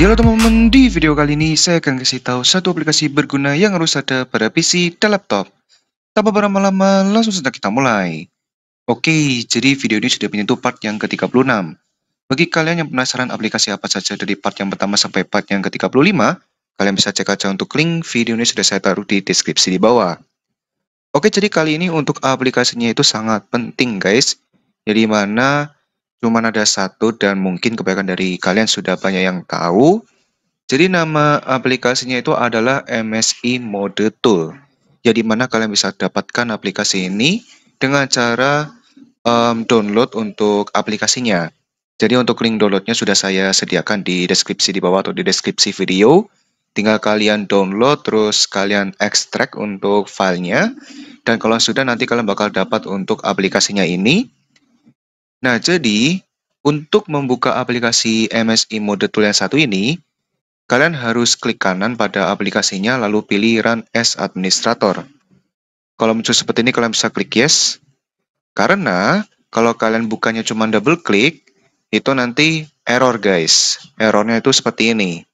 Halo ya, teman-teman, di video kali ini saya akan kasih tahu satu aplikasi berguna yang harus ada pada PC dan laptop. Tanpa berlama-lama, langsung saja kita mulai. Oke, jadi video ini sudah menyentuh part yang ke-36. Bagi kalian yang penasaran aplikasi apa saja dari part yang pertama sampai part yang ke-35, kalian bisa cek aja untuk link video ini sudah saya taruh di deskripsi di bawah. Oke, jadi kali ini untuk aplikasinya itu sangat penting guys. Jadi mana cuma ada satu dan mungkin kebanyakan dari kalian sudah banyak yang tahu. Jadi nama aplikasinya itu adalah MSI Mode Tool. Ya mana kalian bisa dapatkan aplikasi ini dengan cara um, download untuk aplikasinya. Jadi untuk link downloadnya sudah saya sediakan di deskripsi di bawah atau di deskripsi video. Tinggal kalian download terus kalian ekstrak untuk filenya dan kalau sudah nanti kalian bakal dapat untuk aplikasinya ini. Nah, jadi untuk membuka aplikasi MSI Mode Tool yang satu ini, kalian harus klik kanan pada aplikasinya lalu pilih Run as Administrator. Kalau muncul seperti ini, kalian bisa klik Yes. Karena kalau kalian bukanya cuma double klik, itu nanti error guys. Errornya itu seperti ini.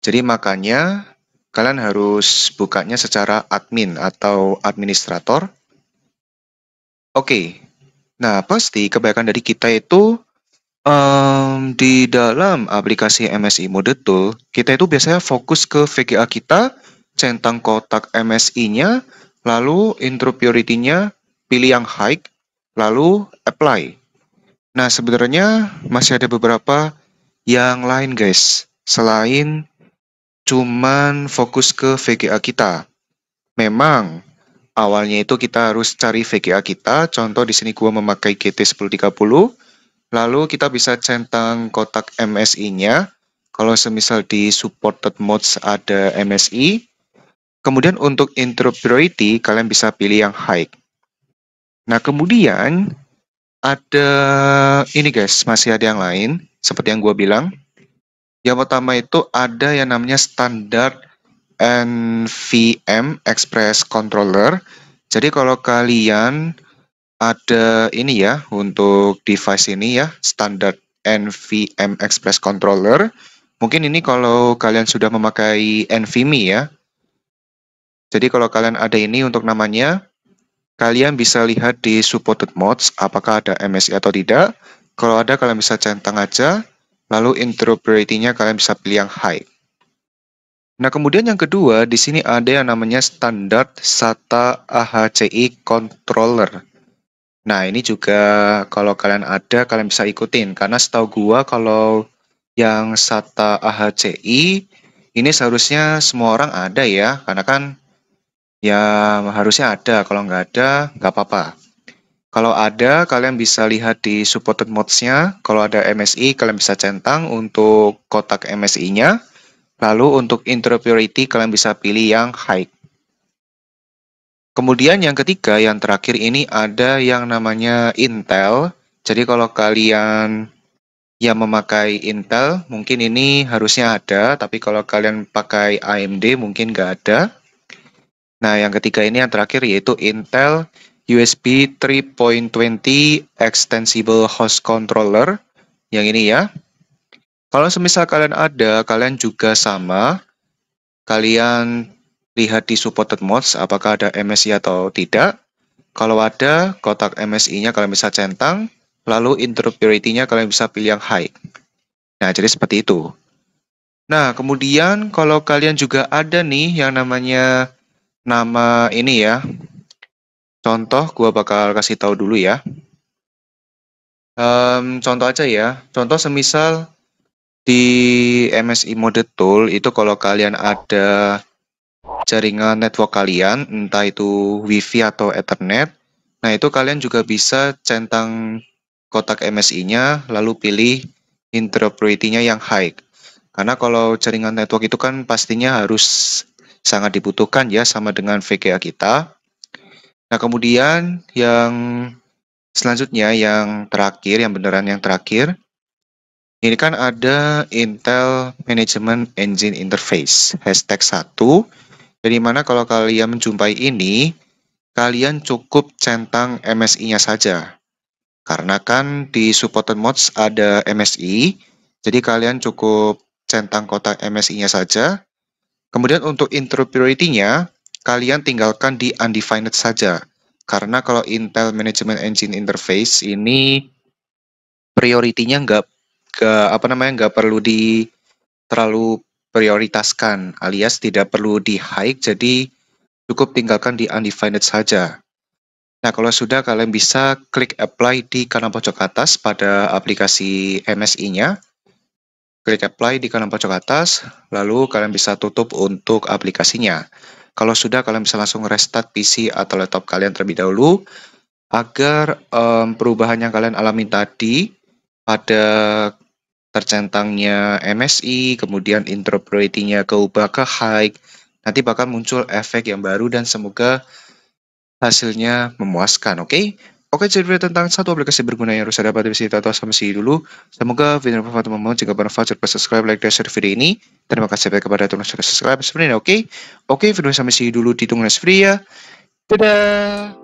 Jadi makanya kalian harus bukanya secara admin atau administrator. Oke, Nah, pasti kebanyakan dari kita itu um, di dalam aplikasi MSI Mode Tool, kita itu biasanya fokus ke VGA kita, centang kotak MSI-nya, lalu intro purity-nya, pilih yang high, lalu apply. Nah, sebenarnya masih ada beberapa yang lain guys, selain cuman fokus ke VGA kita. Memang Awalnya itu kita harus cari VGA kita. Contoh di sini gua memakai GT1030. Lalu kita bisa centang kotak MSI-nya. Kalau semisal di supported modes ada MSI. Kemudian untuk interoperability kalian bisa pilih yang high. Nah, kemudian ada ini guys, masih ada yang lain seperti yang gua bilang. Yang pertama itu ada yang namanya standar NVM Express Controller. Jadi kalau kalian ada ini ya untuk device ini ya standar NVM Express Controller. Mungkin ini kalau kalian sudah memakai NVMe ya. Jadi kalau kalian ada ini untuk namanya, kalian bisa lihat di supported mods apakah ada MSI atau tidak. Kalau ada kalian bisa centang aja, lalu interoperability-nya kalian bisa pilih yang high. Nah, kemudian yang kedua, di sini ada yang namanya standar SATA AHCI controller. Nah, ini juga kalau kalian ada, kalian bisa ikutin. Karena setahu gua kalau yang SATA AHCI, ini seharusnya semua orang ada ya. Karena kan ya harusnya ada. Kalau nggak ada, nggak apa-apa. Kalau ada, kalian bisa lihat di supported modes-nya. Kalau ada MSI, kalian bisa centang untuk kotak MSI-nya. Lalu untuk priority kalian bisa pilih yang high. Kemudian yang ketiga, yang terakhir ini ada yang namanya Intel. Jadi kalau kalian yang memakai Intel, mungkin ini harusnya ada, tapi kalau kalian pakai AMD mungkin nggak ada. Nah, yang ketiga ini yang terakhir yaitu Intel USB 3.20 Extensible Host Controller. Yang ini ya. Kalau semisal kalian ada, kalian juga sama. Kalian lihat di supported Mods, apakah ada MSI atau tidak. Kalau ada, kotak MSI-nya kalian bisa centang, lalu interrupt priority nya kalian bisa pilih yang high. Nah, jadi seperti itu. Nah, kemudian kalau kalian juga ada nih yang namanya nama ini ya. Contoh, gua bakal kasih tahu dulu ya. Um, contoh aja ya. Contoh semisal di MSI Mode Tool itu kalau kalian ada jaringan network kalian, entah itu WiFi atau Ethernet, nah itu kalian juga bisa centang kotak MSI-nya, lalu pilih interoperability-nya yang high. Karena kalau jaringan network itu kan pastinya harus sangat dibutuhkan ya sama dengan VGA kita. Nah kemudian yang selanjutnya yang terakhir, yang beneran yang terakhir, ini kan ada Intel Management Engine Interface, hashtag 1. Jadi mana kalau kalian menjumpai ini, kalian cukup centang MSI-nya saja. Karena kan di supported mods ada MSI, jadi kalian cukup centang kotak MSI-nya saja. Kemudian untuk interoperability-nya, kalian tinggalkan di undefined saja. Karena kalau Intel Management Engine Interface ini prioritinya nggak gak apa namanya nggak perlu di terlalu prioritaskan alias tidak perlu di hike jadi cukup tinggalkan di undefined saja. Nah kalau sudah kalian bisa klik apply di kanan pojok atas pada aplikasi MSI-nya. Klik apply di kanan pojok atas lalu kalian bisa tutup untuk aplikasinya. Kalau sudah kalian bisa langsung restart PC atau laptop kalian terlebih dahulu agar um, perubahan yang kalian alami tadi pada tercentangnya MSI, kemudian interpretinya keubah ke high, nanti bakal muncul efek yang baru dan semoga hasilnya memuaskan, oke? Okay? Oke, okay, cerita tentang satu aplikasi berguna yang harus saya dapat sini, atau sama sih dulu. Semoga video ini bermanfaat teman-teman. Jika bermanfaat, jangan subscribe, like, dan share video ini. Terima kasih banyak kepada teman-teman sudah subscribe. Sebenarnya oke? Okay? Oke, okay, video sampai sini dulu di Tunggu ya. Dadah!